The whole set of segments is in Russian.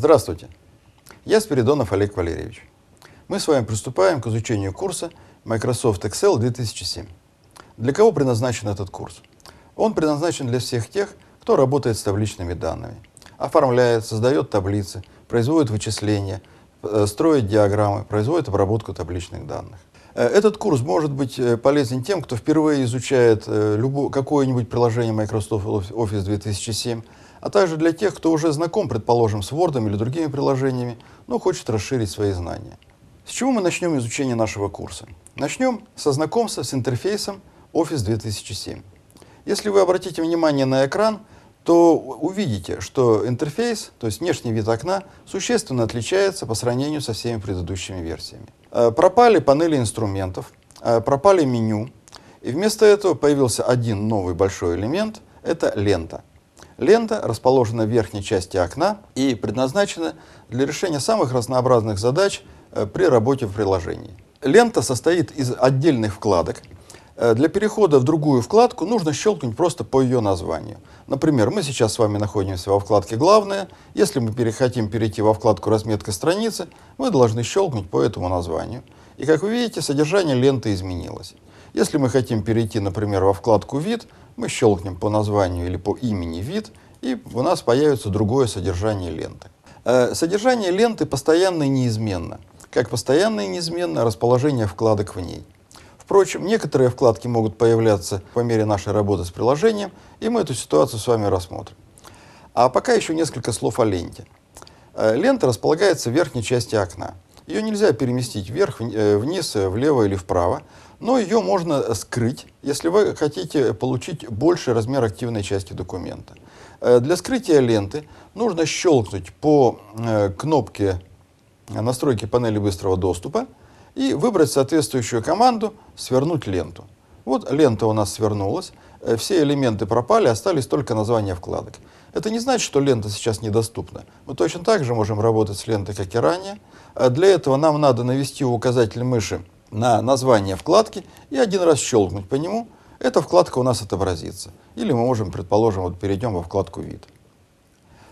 Здравствуйте! Я Спиридонов Олег Валерьевич. Мы с вами приступаем к изучению курса Microsoft Excel 2007. Для кого предназначен этот курс? Он предназначен для всех тех, кто работает с табличными данными. Оформляет, создает таблицы, производит вычисления, э, строит диаграммы, производит обработку табличных данных. Э, этот курс может быть э, полезен тем, кто впервые изучает э, какое-нибудь приложение Microsoft Office 2007, а также для тех, кто уже знаком, предположим, с Word или другими приложениями, но хочет расширить свои знания. С чего мы начнем изучение нашего курса? Начнем со знакомства с интерфейсом Office 2007. Если вы обратите внимание на экран, то увидите, что интерфейс, то есть внешний вид окна, существенно отличается по сравнению со всеми предыдущими версиями. Э, пропали панели инструментов, э, пропали меню, и вместо этого появился один новый большой элемент – это лента. Лента расположена в верхней части окна и предназначена для решения самых разнообразных задач э, при работе в приложении. Лента состоит из отдельных вкладок – Э, для перехода в другую вкладку нужно щелкнуть просто по ее названию. Например, мы сейчас с вами находимся во вкладке «Главное». Если мы хотим перейти во вкладку «Разметка страницы», мы должны щелкнуть по этому названию. И как вы видите, содержание ленты изменилось. Если мы хотим перейти, например, во вкладку «Вид», мы щелкнем по названию или по имени «Вид», и у нас появится другое содержание ленты. Э, содержание ленты постоянно и неизменно. Как постоянно и неизменно расположение вкладок в ней – Впрочем, некоторые вкладки могут появляться по мере нашей работы с приложением, и мы эту ситуацию с вами рассмотрим. А пока еще несколько слов о ленте. Э, лента располагается в верхней части окна. Ее нельзя переместить вверх, э, вниз, э, влево или вправо, но ее можно скрыть, если вы хотите получить больший размер активной части документа. Для скрытия ленты нужно щелкнуть по кнопке настройки панели быстрого доступа и выбрать соответствующую команду «Свернуть ленту». Вот лента у нас свернулась, э, все элементы пропали, остались только названия вкладок. Это не значит, что лента сейчас недоступна. Мы точно так же можем работать с лентой, как и ранее. А для этого нам надо навести указатель мыши на название вкладки и один раз щелкнуть по нему. Эта вкладка у нас отобразится. Или мы можем, предположим, вот перейдем во вкладку «Вид».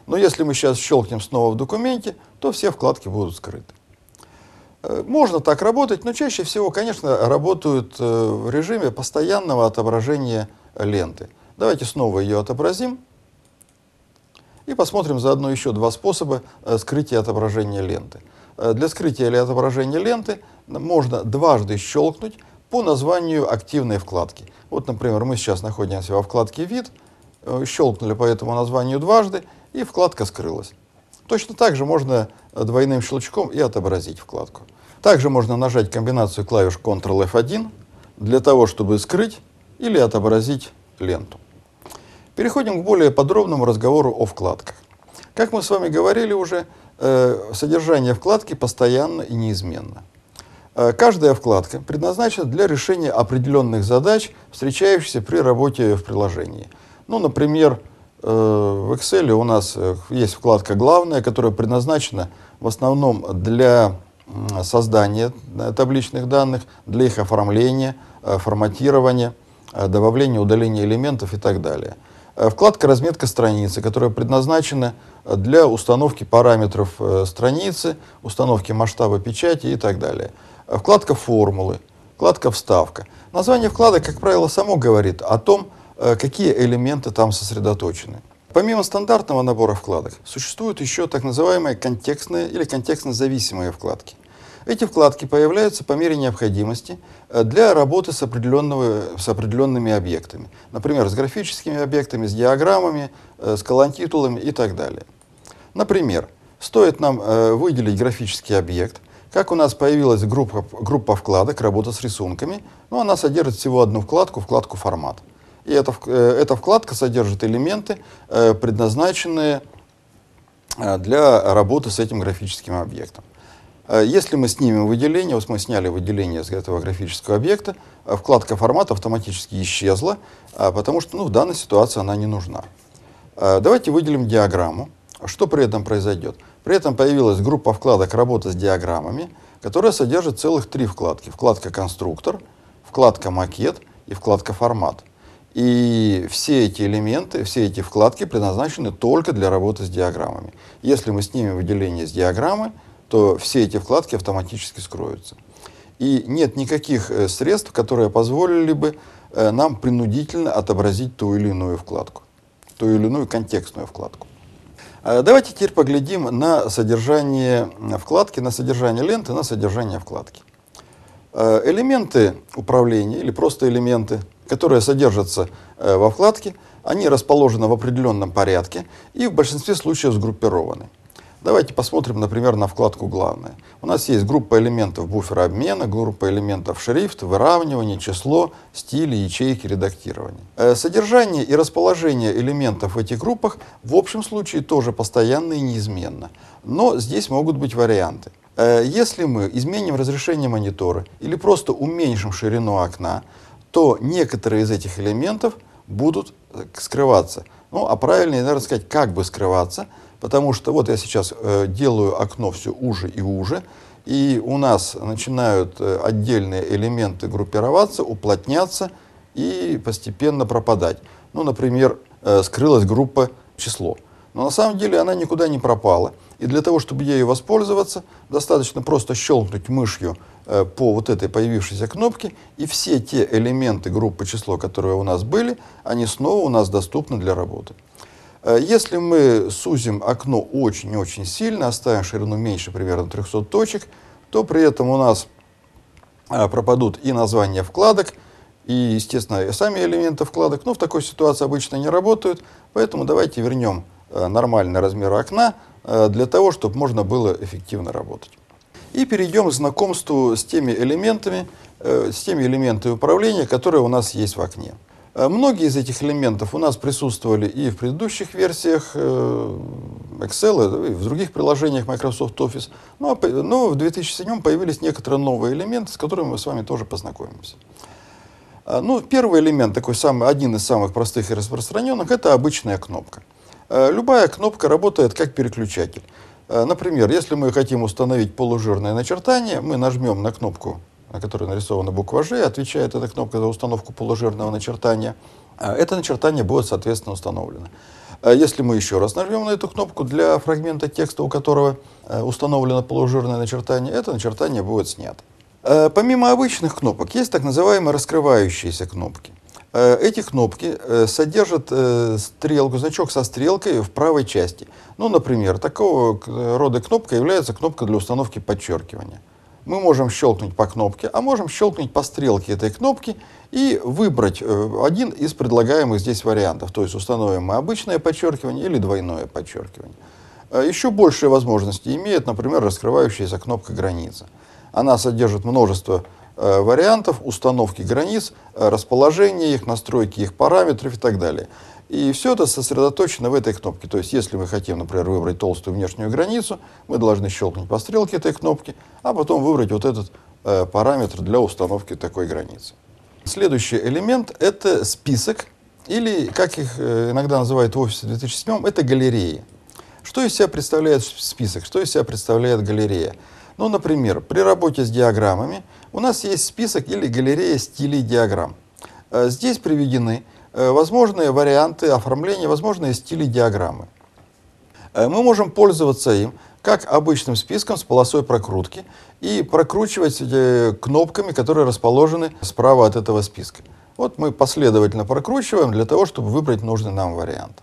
Но если мы сейчас щелкнем снова в документе, то все вкладки будут скрыты. Э, можно так работать, но чаще всего, конечно, работают э, в режиме постоянного отображения ленты. Давайте снова ее отобразим и посмотрим заодно еще два способа э, скрытия отображения ленты. Для скрытия или отображения ленты можно дважды щелкнуть по названию активной вкладки. Вот, например, мы сейчас находимся во вкладке «Вид», щелкнули по этому названию дважды, и вкладка скрылась. Точно так же можно двойным щелчком и отобразить вкладку. Также можно нажать комбинацию клавиш Ctrl F1 для того, чтобы скрыть или отобразить ленту. Переходим к более подробному разговору о вкладках. Как мы с вами говорили уже, э, содержание вкладки постоянно и неизменно. Э, каждая вкладка предназначена для решения определенных задач, встречающихся при работе в приложении. Ну, например, э, в Excel у нас есть вкладка Главная, которая предназначена в основном для создание э, табличных данных, для их оформления, э, форматирования, э, добавления, удаления элементов и так далее. Вкладка «Разметка страницы», которая предназначена для установки параметров страницы, установки масштаба печати и так далее. Вкладка «Формулы», вкладка «Вставка». Название вкладок, как правило, само говорит о том, какие элементы там сосредоточены. Помимо стандартного набора вкладок, существуют еще так называемые контекстные или контекстно-зависимые вкладки. Эти вкладки появляются по мере необходимости э, для работы с, с определенными объектами. Например, с графическими объектами, с диаграммами, э, с колонтитулами и так далее. Например, стоит нам э, выделить графический объект, как у нас появилась группа, группа вкладок «Работа с рисунками», но ну, она содержит всего одну вкладку, вкладку «Формат». И эта, э, эта вкладка содержит элементы, э, предназначенные э, для работы с этим графическим объектом. Если мы снимем выделение, вот мы сняли выделение с этого графического объекта, вкладка формат автоматически исчезла, потому что ну, в данной ситуации она не нужна. Давайте выделим диаграмму. Что при этом произойдет? При этом появилась группа вкладок «Работа с диаграммами», которая содержит целых три вкладки. Вкладка «Конструктор», вкладка «Макет» и вкладка «Формат». И все эти элементы, все эти вкладки предназначены только для работы с диаграммами. Если мы снимем выделение с диаграммы, то все эти вкладки автоматически скроются. И нет никаких э, средств, которые позволили бы э, нам принудительно отобразить ту или иную вкладку, ту или иную контекстную вкладку. А давайте теперь поглядим на содержание вкладки, на содержание ленты, на содержание вкладки. Э, элементы управления или просто элементы, которые содержатся э, во вкладке, они расположены в определенном порядке и в большинстве случаев сгруппированы. Давайте посмотрим, например, на вкладку «Главное». У нас есть группа элементов буфера обмена, группа элементов шрифт, выравнивание, число, стили, ячейки, редактирование. Э, содержание и расположение элементов в этих группах в общем случае тоже постоянно и неизменно. Но здесь могут быть варианты. Э, если мы изменим разрешение монитора или просто уменьшим ширину окна, то некоторые из этих элементов будут э, скрываться. Ну, а правильнее, наверное, сказать, как бы скрываться, потому что вот я сейчас э, делаю окно все уже и уже, и у нас начинают отдельные элементы группироваться, уплотняться и постепенно пропадать. Ну, например, скрылась группа число. Но на самом деле она никуда не пропала. И для того, чтобы ею воспользоваться, достаточно просто щелкнуть мышью э, по вот этой появившейся кнопке, и все те элементы группы число, которые у нас были, они снова у нас доступны для работы. Э, если мы сузим окно очень-очень сильно, оставим ширину меньше примерно 300 точек, то при этом у нас э, пропадут и названия вкладок, и, естественно, и сами элементы вкладок. Но в такой ситуации обычно не работают, поэтому давайте вернем э, нормальный размер окна, Э, для того, чтобы можно было эффективно работать. И перейдем к знакомству с теми элементами, э, с теми элементами управления, которые у нас есть в окне. Э, многие из этих элементов у нас присутствовали и в предыдущих версиях Excel, и в других приложениях Microsoft Office. Но, ну, а но ну, в 2007 появились некоторые новые элементы, с которыми мы с вами тоже познакомимся. Ну, первый элемент, такой самый, один из самых простых и распространенных, это обычная кнопка. Э, любая кнопка работает как переключатель. Э, например, если мы хотим установить полужирное начертание, мы нажмем на кнопку, на которой нарисована буква «Ж», отвечает эта кнопка за установку полужирного начертания. Э, это начертание будет, соответственно, установлено. Если мы еще раз нажмем на эту кнопку для фрагмента текста, у которого установлено полужирное начертание, это начертание будет снято. Помимо обычных кнопок, есть так называемые раскрывающиеся кнопки. Э, эти кнопки э, содержат э, стрелку, значок со стрелкой в правой части. Ну, например, такого рода кнопка является кнопка для установки подчеркивания. Мы можем щелкнуть по кнопке, а можем щелкнуть по стрелке этой кнопки и выбрать один из предлагаемых здесь вариантов. То есть установим мы обычное подчеркивание или двойное подчеркивание. Еще большие возможности имеет, например, раскрывающаяся кнопка «Граница». Она содержит множество Э, вариантов установки границ, э, расположения их, настройки их параметров и так далее. И все это сосредоточено в этой кнопке. То есть, если мы хотим, например, выбрать толстую внешнюю границу, мы должны щелкнуть по стрелке этой кнопки, а потом выбрать вот этот э, параметр для установки такой границы. Следующий элемент – это список, или, как их э, иногда называют в офисе 2007, это галереи. Что из себя представляет список, что из себя представляет галерея? Ну, например, при работе с диаграммами – у нас есть список или галерея стилей диаграмм. Э, здесь приведены э, возможные варианты оформления, возможные стили диаграммы. Э, мы можем пользоваться им как обычным списком с полосой прокрутки и прокручивать кнопками, которые расположены справа от этого списка. Вот мы последовательно прокручиваем для того, чтобы выбрать нужный нам вариант.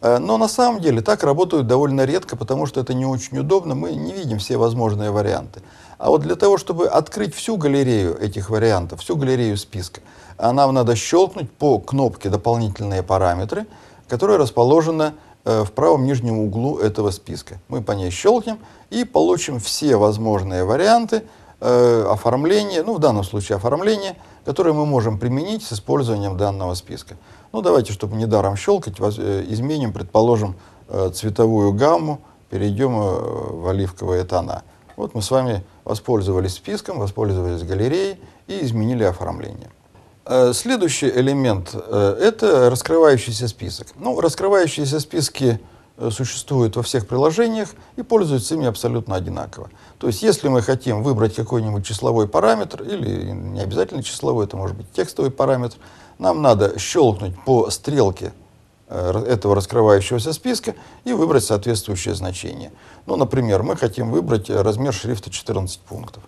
Э, но на самом деле так работают довольно редко, потому что это не очень удобно, мы не видим все возможные варианты. А вот для того, чтобы открыть всю галерею этих вариантов, всю галерею списка, а нам надо щелкнуть по кнопке «Дополнительные параметры», которая расположена э, в правом нижнем углу этого списка. Мы по ней щелкнем и получим все возможные варианты э, оформления, ну в данном случае оформления, которые мы можем применить с использованием данного списка. Ну, давайте, чтобы не даром щелкать, э, изменим, предположим, э, цветовую гамму, перейдем э, в оливковые тона. Вот мы с вами воспользовались списком, воспользовались галереей и изменили оформление. Следующий элемент – это раскрывающийся список. Ну, раскрывающиеся списки – Э, существуют во всех приложениях и пользуются ими абсолютно одинаково. То есть, если мы хотим выбрать какой-нибудь числовой параметр, или не обязательно числовой, это может быть текстовый параметр, нам надо щелкнуть по стрелке э, этого раскрывающегося списка и выбрать соответствующее значение. Ну, например, мы хотим выбрать э, размер шрифта 14 пунктов.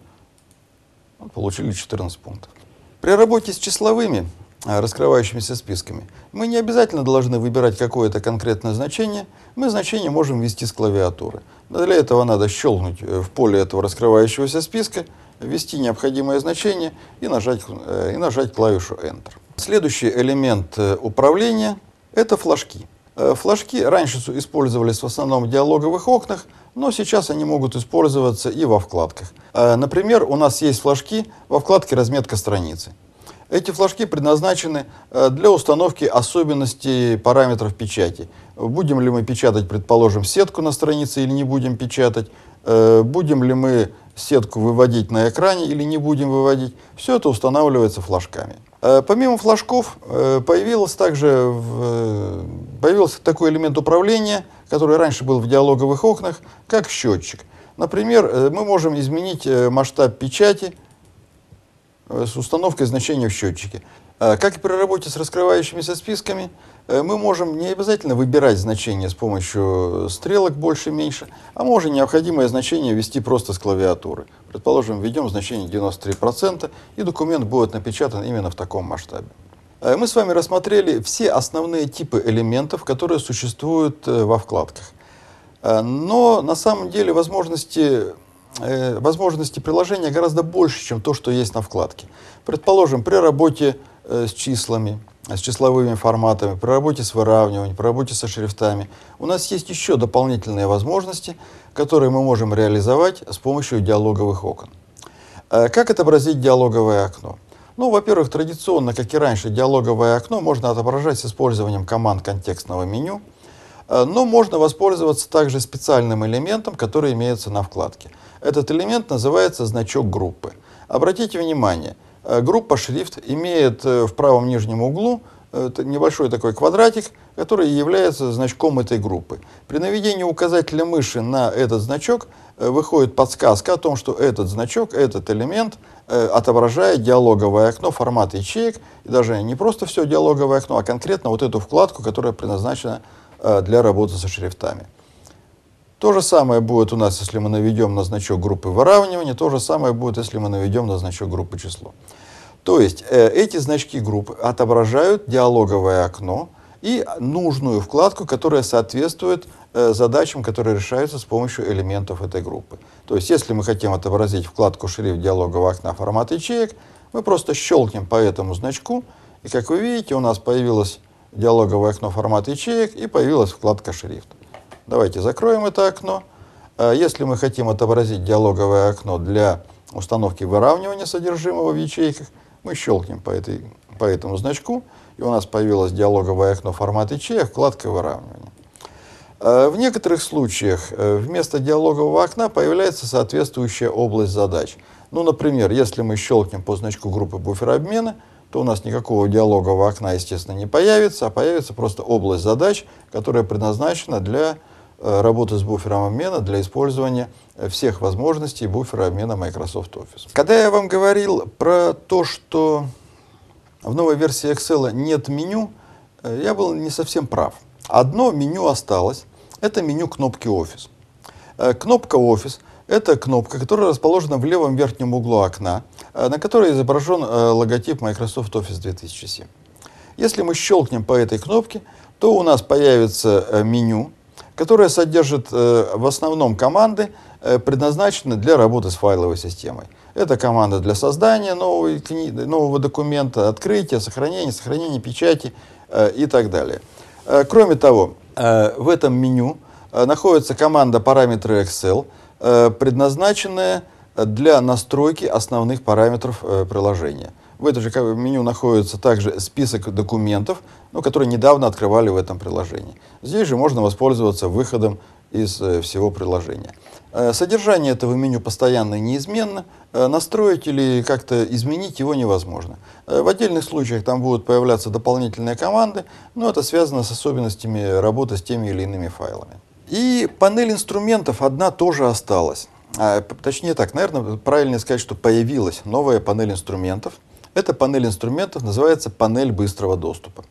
Получили 14 пунктов. При работе с числовыми Э, раскрывающимися списками. Мы не обязательно должны выбирать какое-то конкретное значение, мы значение можем ввести с клавиатуры. Но для этого надо щелкнуть э, в поле этого раскрывающегося списка, ввести необходимое значение и нажать, э, и нажать клавишу Enter. Следующий элемент управления – это флажки. Флажки раньше использовались в основном в диалоговых окнах, но сейчас они могут использоваться и во вкладках. Например, у нас есть флажки во вкладке «Разметка страницы». Эти флажки предназначены э, для установки особенностей параметров печати. Будем ли мы печатать, предположим, сетку на странице или не будем печатать, э, будем ли мы сетку выводить на экране или не будем выводить, все это устанавливается флажками. Э, помимо флажков появился также появился такой элемент управления, который раньше был в диалоговых окнах, как счетчик. Например, мы можем изменить масштаб печати, Э, с установкой значения в счетчике. Э, как и при работе с раскрывающимися списками, э, мы можем не обязательно выбирать значение с помощью стрелок больше меньше, а можем необходимое значение ввести просто с клавиатуры. Предположим, введем значение 93%, и документ будет напечатан именно в таком масштабе. Мы с вами рассмотрели все основные типы элементов, которые существуют во вкладках. Но на самом деле возможности э, возможности приложения гораздо больше, чем то, что есть на вкладке. Предположим, при работе э, с числами, э, с числовыми форматами, при работе с выравниванием, при работе со шрифтами, у нас есть еще дополнительные возможности, которые мы можем реализовать с помощью диалоговых окон. Э, как отобразить диалоговое окно? Ну, во-первых, традиционно, как и раньше, диалоговое окно можно отображать с использованием команд контекстного меню, но можно воспользоваться также специальным элементом, который имеется на вкладке – этот элемент называется значок группы. Обратите внимание, э, группа шрифт имеет э, в правом нижнем углу э, небольшой такой квадратик, который является значком этой группы. При наведении указателя мыши на этот значок выходит подсказка о том, что этот значок, этот элемент отображает диалоговое окно формата ячеек, и даже не просто все диалоговое окно, а конкретно вот эту вкладку, которая предназначена для работы со шрифтами. То же самое будет у нас, если мы наведем на значок группы выравнивания, то же самое будет, если мы наведем на значок группы число. То есть э, эти значки группы отображают диалоговое окно и нужную вкладку, которая соответствует э, задачам, которые решаются с помощью элементов этой группы. То есть если мы хотим отобразить вкладку шрифт диалогового окна формат ячеек, мы просто щелкнем по этому значку, и как вы видите, у нас появилось диалоговое окно формат ячеек и появилась вкладка шрифт. Давайте закроем это окно. Э, если мы хотим отобразить диалоговое окно для установки выравнивания содержимого в ячейках, мы щелкнем по, этой, по этому значку, и у нас появилось диалоговое окно формат ячеек, вкладка выравнивания. Э, в некоторых случаях э, вместо диалогового окна появляется соответствующая область задач. Ну, например, если мы щелкнем по значку группы буфера обмена, то у нас никакого диалогового окна, естественно, не появится, а появится просто область задач, которая предназначена для Э, работы с буфером обмена для использования э, всех возможностей буфера обмена Microsoft Office. Когда я вам говорил про то, что в новой версии Excel нет меню, э, я был не совсем прав. Одно меню осталось, это меню кнопки Office. Кнопка Office это кнопка, которая расположена в левом верхнем углу окна, на которой изображен логотип Microsoft Office 2007. Если мы щелкнем по этой кнопке, то у нас появится меню, которая содержит э, в основном команды, э, предназначены для работы с файловой системой. Это команда для создания новой кни... нового документа, открытия, сохранения, сохранения печати э, и так далее. Кроме того, в этом меню находится команда параметры Excel, предназначенная для настройки основных параметров приложения. В этом же меню находится также список документов, ну, которые недавно открывали в этом приложении. Здесь же можно воспользоваться выходом из э, всего приложения. Э, содержание этого меню постоянно и неизменно. Э, настроить или как-то изменить его невозможно. В отдельных случаях там будут появляться дополнительные команды, но это связано с особенностями работы с теми или иными файлами. И панель инструментов одна тоже осталась. точнее так, наверное, правильнее сказать, что появилась новая панель инструментов – эта панель инструментов называется панель быстрого доступа.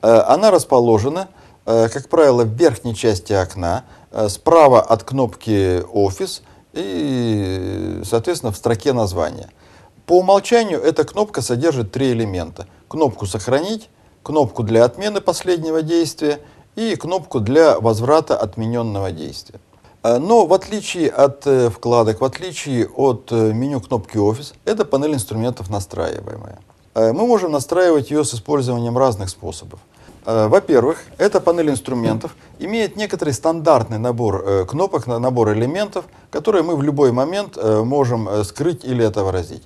Э, она расположена, э, как правило, в верхней части окна, э, справа от кнопки «Офис» и, соответственно, в строке названия. По умолчанию эта кнопка содержит три элемента. Кнопку «Сохранить», кнопку для отмены последнего действия и кнопку для возврата отмененного действия. Э, но в отличие от э, вкладок, в отличие от э, меню кнопки Office, это панель инструментов настраиваемая. Мы можем настраивать ее с использованием разных способов. Во-первых, эта панель инструментов имеет некоторый стандартный набор кнопок, набор элементов, которые мы в любой момент можем скрыть или отобразить.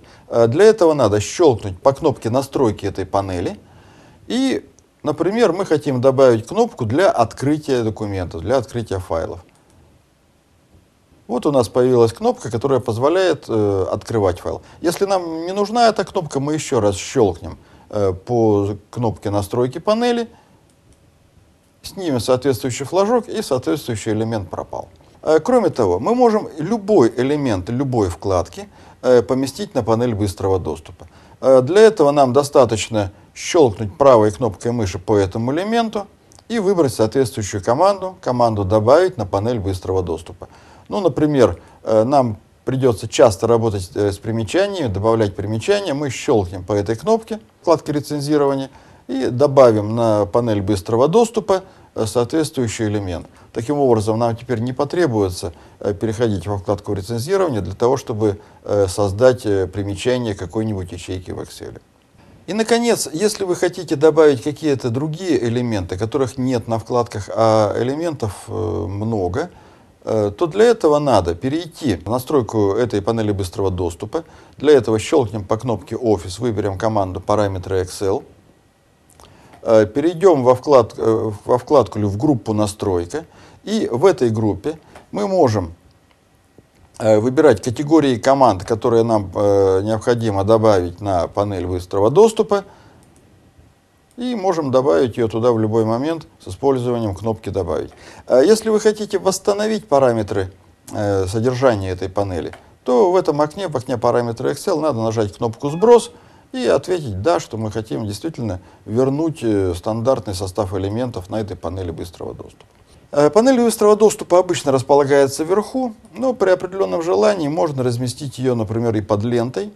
Для этого надо щелкнуть по кнопке настройки этой панели. И, например, мы хотим добавить кнопку для открытия документов, для открытия файлов. Вот у нас появилась кнопка, которая позволяет э, открывать файл. Если нам не нужна эта кнопка, мы еще раз щелкнем э, по кнопке настройки панели, снимем соответствующий флажок и соответствующий элемент пропал. Э, кроме того, мы можем любой элемент любой вкладки э, поместить на панель быстрого доступа. Э, для этого нам достаточно щелкнуть правой кнопкой мыши по этому элементу и выбрать соответствующую команду, команду «Добавить» на панель быстрого доступа. Ну, например, э, нам придется часто работать э, с примечаниями, добавлять примечания. Мы щелкнем по этой кнопке вкладки рецензирования и добавим на панель быстрого доступа э, соответствующий элемент. Таким образом, нам теперь не потребуется переходить во вкладку рецензирования для того, чтобы создать примечание какой-нибудь ячейки в Excel. И, наконец, если вы хотите добавить какие-то другие элементы, которых нет на вкладках, а элементов много – Э, то для этого надо перейти в настройку этой панели быстрого доступа. Для этого щелкнем по кнопке Office, выберем команду «Параметры Excel». Э, перейдем во, вклад, э, во вкладку или в группу «Настройка». И в этой группе мы можем выбирать категории команд, которые нам необходимо добавить на панель быстрого доступа – и можем добавить ее туда в любой момент с использованием кнопки «Добавить». А если вы хотите восстановить параметры э, содержания этой панели, то в этом окне, в окне параметры Excel, надо нажать кнопку «Сброс» и ответить «Да», что мы хотим действительно вернуть э, стандартный состав элементов на этой панели быстрого доступа. Э, панель быстрого доступа обычно располагается вверху, но при определенном желании можно разместить ее, например, и под лентой,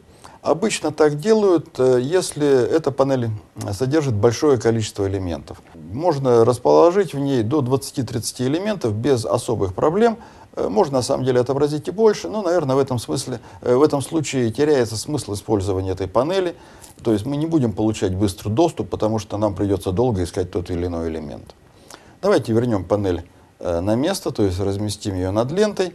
Обычно так делают, э, если эта панель содержит большое количество элементов. Можно расположить в ней до 20-30 элементов без особых проблем. Э, можно на самом деле отобразить и больше, но, наверное, в этом, смысле, э, в этом случае теряется смысл использования этой панели. То есть мы не будем получать быстрый доступ, потому что нам придется долго искать тот или иной элемент. Давайте вернем панель на место, то есть разместим ее над лентой.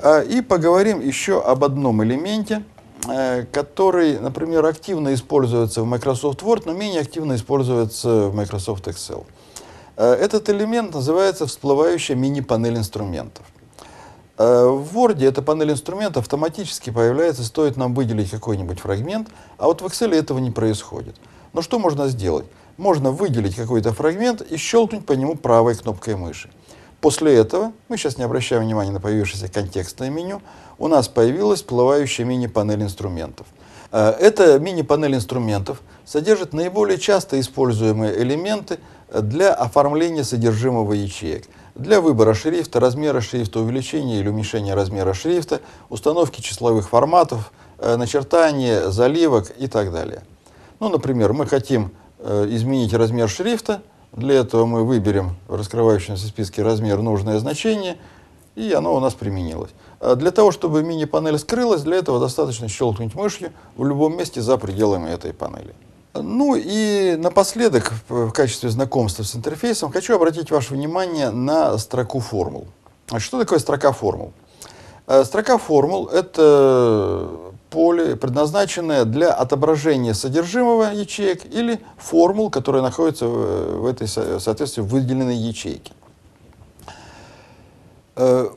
А, и поговорим еще об одном элементе – Э, который, например, активно используется в Microsoft Word, но менее активно используется в Microsoft Excel. Э, этот элемент называется всплывающая мини-панель инструментов. Э, в Word эта панель инструментов автоматически появляется, стоит нам выделить какой-нибудь фрагмент, а вот в Excel этого не происходит. Но что можно сделать? Можно выделить какой-то фрагмент и щелкнуть по нему правой кнопкой мыши. После этого, мы сейчас не обращаем внимания на появившееся контекстное меню, у нас появилась плавающая мини-панель инструментов. Э, эта мини-панель инструментов содержит наиболее часто используемые элементы для оформления содержимого ячеек. Для выбора шрифта, размера шрифта, увеличения или уменьшения размера шрифта, установки числовых форматов, э, начертания, заливок и так далее. Ну, например, мы хотим э, изменить размер шрифта. Для этого мы выберем в раскрывающемся списке размер нужное значение – и оно у нас применилось. А для того, чтобы мини-панель скрылась, для этого достаточно щелкнуть мышью в любом месте за пределами этой панели. Ну и напоследок, в качестве знакомства с интерфейсом, хочу обратить ваше внимание на строку формул. А что такое строка формул? Э, строка формул – это поле, предназначенное для отображения содержимого ячеек или формул, которые находятся в этой, соответственно, выделенной ячейке. Э,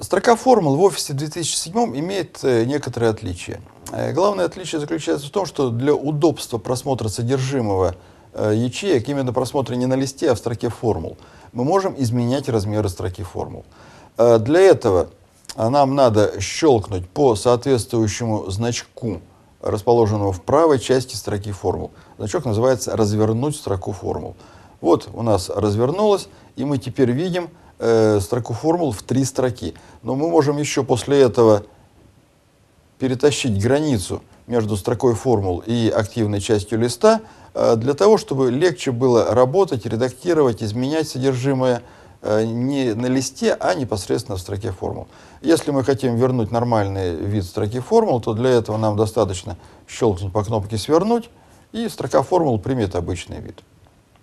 строка формул в офисе 2007 имеет э, некоторые отличия. Э, главное отличие заключается в том, что для удобства просмотра содержимого ячеек, именно просмотра не на листе, а в строке формул, мы можем изменять размеры строки формул. Для этого нам надо щелкнуть по соответствующему значку, расположенному в правой части строки формул. Значок называется «Развернуть строку формул». Вот у нас развернулось, и мы теперь видим, Э, строку формул в три строки. Но мы можем еще после этого перетащить границу между строкой формул и активной частью листа э, для того, чтобы легче было работать, редактировать, изменять содержимое э, не на листе, а непосредственно в строке формул. Если мы хотим вернуть нормальный вид строки формул, то для этого нам достаточно щелкнуть по кнопке «Свернуть», и строка формул примет обычный вид.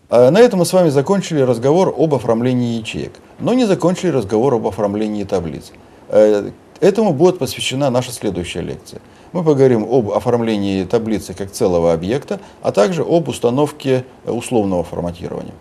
А на этом мы с вами закончили разговор об оформлении ячеек, но не закончили разговор об оформлении таблиц. Э, этому будет посвящена наша следующая лекция. Мы поговорим об оформлении таблицы как целого объекта, а также об установке э, условного форматирования.